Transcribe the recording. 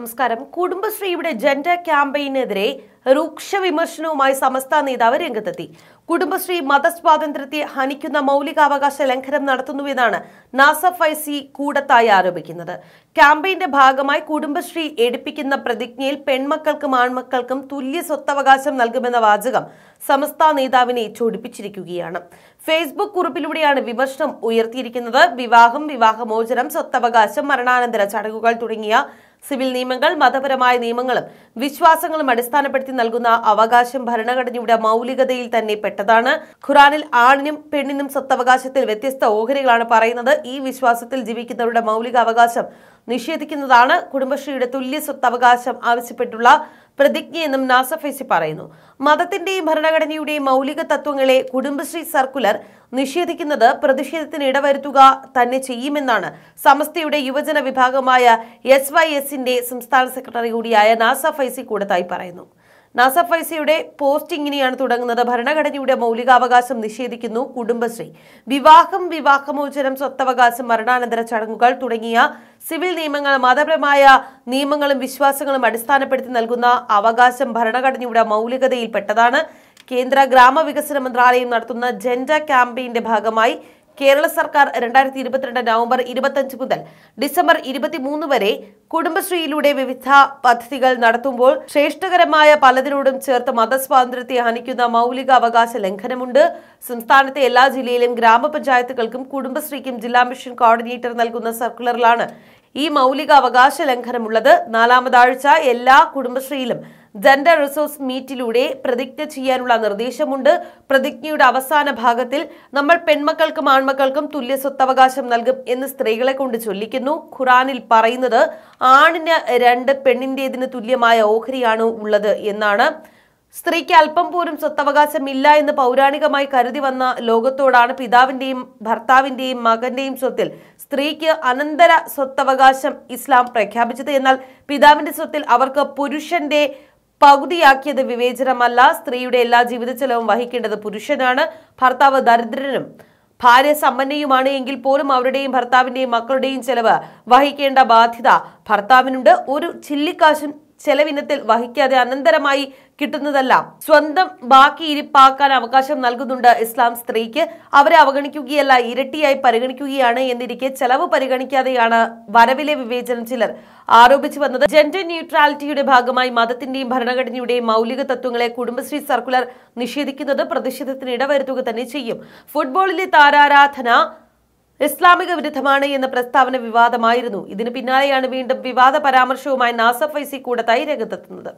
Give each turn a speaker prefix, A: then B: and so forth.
A: നമസ്കാരം കുടുംബശ്രീയുടെ ജെൻഡർ ക്യാമ്പയിനെതിരെ രൂക്ഷ വിമർശനവുമായി സമസ്ത നേതാവ് രംഗത്തെത്തി കുടുംബശ്രീ മതസ്വാതന്ത്ര്യത്തെ ഹനിക്കുന്ന മൗലികാവകാശ ലംഘനം നടത്തുന്നുവെന്നാണ് ഐ സി കൂടത്തായി ആരോപിക്കുന്നത് ക്യാമ്പയിന്റെ ഭാഗമായി കുടുംബശ്രീ എടുപ്പിക്കുന്ന പ്രതിജ്ഞയിൽ പെൺമക്കൾക്കും ആൺമക്കൾക്കും തുല്യ സ്വത്തവകാശം നൽകുമെന്ന വാചകം സമസ്ത നേതാവിനെ ചൊടിപ്പിച്ചിരിക്കുകയാണ് ഫേസ്ബുക്ക് കുറിപ്പിലൂടെയാണ് വിമർശനം ഉയർത്തിയിരിക്കുന്നത് വിവാഹം വിവാഹമോചനം സ്വത്തവകാശം മരണാനന്തര ചടങ്ങുകൾ തുടങ്ങിയ സിവിൽ നിയമങ്ങൾ മതപരമായ നിയമങ്ങളും വിശ്വാസങ്ങളും അടിസ്ഥാനപ്പെടുത്തി നൽകുന്ന അവകാശം ഭരണഘടനയുടെ മൌലികതയിൽ തന്നെ പെട്ടതാണ് ഖുറാനിൽ ആണിനും പെണ്ണിനും സ്വത്തവകാശത്തിൽ വ്യത്യസ്ത ഓഹരികളാണ് പറയുന്നത് ഈ വിശ്വാസത്തിൽ ജീവിക്കുന്നവരുടെ മൗലിക അവകാശം നിഷേധിക്കുന്നതാണ് കുടുംബശ്രീയുടെ തുല്യ സ്വത്തവകാശം ആവശ്യപ്പെട്ടുള്ള പ്രതിജ്ഞയെന്നും നാസഫൈസി പറയുന്നു മതത്തിന്റെയും ഭരണഘടനയുടെയും മൗലിക തത്വങ്ങളെ കുടുംബശ്രീ സർക്കുലർ നിഷേധിക്കുന്നത് പ്രതിഷേധത്തിന് ഇടവരുത്തുക തന്നെ ചെയ്യുമെന്നാണ് സമസ്തയുടെ യുവജന വിഭാഗമായ എസ് വൈ എസിന്റെ സംസ്ഥാന സെക്രട്ടറി കൂടിയായ നാസ ഫൈസി കൂടത്തായി പറയുന്നു നാസഫൈസയുടെ പോസ്റ്റ് ഇങ്ങനെയാണ് തുടങ്ങുന്നത് ഭരണഘടനയുടെ മൗലികാവകാശം നിഷേധിക്കുന്നു കുടുംബശ്രീ വിവാഹം വിവാഹമോചനം സ്വത്തവകാശം മരണാനന്തര ചടങ്ങുകൾ തുടങ്ങിയ സിവിൽ നിയമങ്ങൾ മതപരമായ നിയമങ്ങളും വിശ്വാസങ്ങളും അടിസ്ഥാനപ്പെടുത്തി നൽകുന്ന അവകാശം ഭരണഘടനയുടെ മൗലികതയിൽപ്പെട്ടതാണ് കേന്ദ്ര ഗ്രാമവികസന മന്ത്രാലയം നടത്തുന്ന ജെൻഡർ ക്യാമ്പയിന്റെ ഭാഗമായി കേരള സർക്കാർ രണ്ടായിരത്തി ഇരുപത്തിരണ്ട് നവംബർ ഇരുപത്തഞ്ച് മുതൽ ഡിസംബർ ഇരുപത്തിമൂന്ന് വരെ കുടുംബശ്രീയിലൂടെ വിവിധ പദ്ധതികൾ നടത്തുമ്പോൾ ശ്രേഷ്ഠകരമായ പലതിനോടും ചേർത്ത് മതസ്വാതന്ത്ര്യത്തെ ഹനിക്കുന്ന മൗലിക അവകാശ ലംഘനമുണ്ട് സംസ്ഥാനത്തെ എല്ലാ ജില്ലയിലും ഗ്രാമപഞ്ചായത്തുകൾക്കും കുടുംബശ്രീക്കും ജില്ലാ മിഷൻ കോർഡിനേറ്റർ നൽകുന്ന സർക്കുലറിലാണ് ഈ മൗലിക അവകാശ ലംഘനമുള്ളത് നാലാമതാഴ്ച എല്ലാ കുടുംബശ്രീയിലും ജെൻഡർ റിസോഴ്സ് മീറ്റിലൂടെ പ്രതിജ്ഞ ചെയ്യാനുള്ള നിർദ്ദേശമുണ്ട് പ്രതിജ്ഞയുടെ അവസാന ഭാഗത്തിൽ നമ്മൾ പെൺമക്കൾക്കും ആൺമക്കൾക്കും തുല്യ സ്വത്തവകാശം നൽകും എന്ന് സ്ത്രീകളെ കൊണ്ട് ചൊല്ലിക്കുന്നു ഖുറാനിൽ പറയുന്നത് ആണിന് രണ്ട് പെണ്ണിൻ്റേതിന് തുല്യമായ ഓഹരിയാണ് ഉള്ളത് എന്നാണ് സ്ത്രീക്ക് അല്പം പോലും സ്വത്തവകാശമില്ല എന്ന് പൗരാണികമായി കരുതി വന്ന ലോകത്തോടാണ് പിതാവിന്റെയും ഭർത്താവിന്റെയും മകന്റെയും സ്വത്തിൽ സ്ത്രീക്ക് അനന്തര സ്വത്തവകാശം ഇസ്ലാം പ്രഖ്യാപിച്ചത് എന്നാൽ പിതാവിന്റെ സ്വത്തിൽ അവർക്ക് പുരുഷന്റെ പകുതിയാക്കിയത് വിവേചനമല്ല സ്ത്രീയുടെ എല്ലാ ചെലവും വഹിക്കേണ്ടത് പുരുഷനാണ് ഭർത്താവ് ദരിദ്രനും ഭാര്യ സമ്പന്നയുമാണ് എങ്കിൽ പോലും അവരുടെയും ഭർത്താവിന്റെയും മക്കളുടെയും ചെലവ് വഹിക്കേണ്ട ബാധ്യത ഭർത്താവിനുണ്ട് ഒരു ചില്ലിക്കാശും ചെലവിനത്തിൽ വഹിക്കാതെ അനന്തരമായി കിട്ടുന്നതല്ല സ്വന്തം ബാക്കി ഇരിപ്പാക്കാൻ അവകാശം നൽകുന്നുണ്ട് ഇസ്ലാം സ്ത്രീക്ക് അവരെ അവഗണിക്കുകയല്ല ഇരട്ടിയായി പരിഗണിക്കുകയാണ് എന്നിരിക്കെ ചെലവ് പരിഗണിക്കാതെയാണ് വരവിലെ വിവേചനം ചിലർ ആരോപിച്ചു വന്നത് ജെൻഡർ ന്യൂട്രാലിറ്റിയുടെ ഭാഗമായി മതത്തിന്റെയും ഭരണഘടനയുടെയും മൗലിക തത്വങ്ങളെ കുടുംബശ്രീ സർക്കുലർ നിഷേധിക്കുന്നത് പ്രതിഷേധത്തിന് ഇടവരുത്തുക തന്നെ ചെയ്യും ഫുട്ബോളിലെ താരാരാധന ഇസ്ലാമിക വിരുദ്ധമാണ് എന്ന പ്രസ്താവന വിവാദമായിരുന്നു ഇതിനു പിന്നാലെയാണ് വീണ്ടും വിവാദ പരാമർശവുമായി നാസർ ഫൈസി കൂടത്തായി രംഗത്തെത്തുന്നത്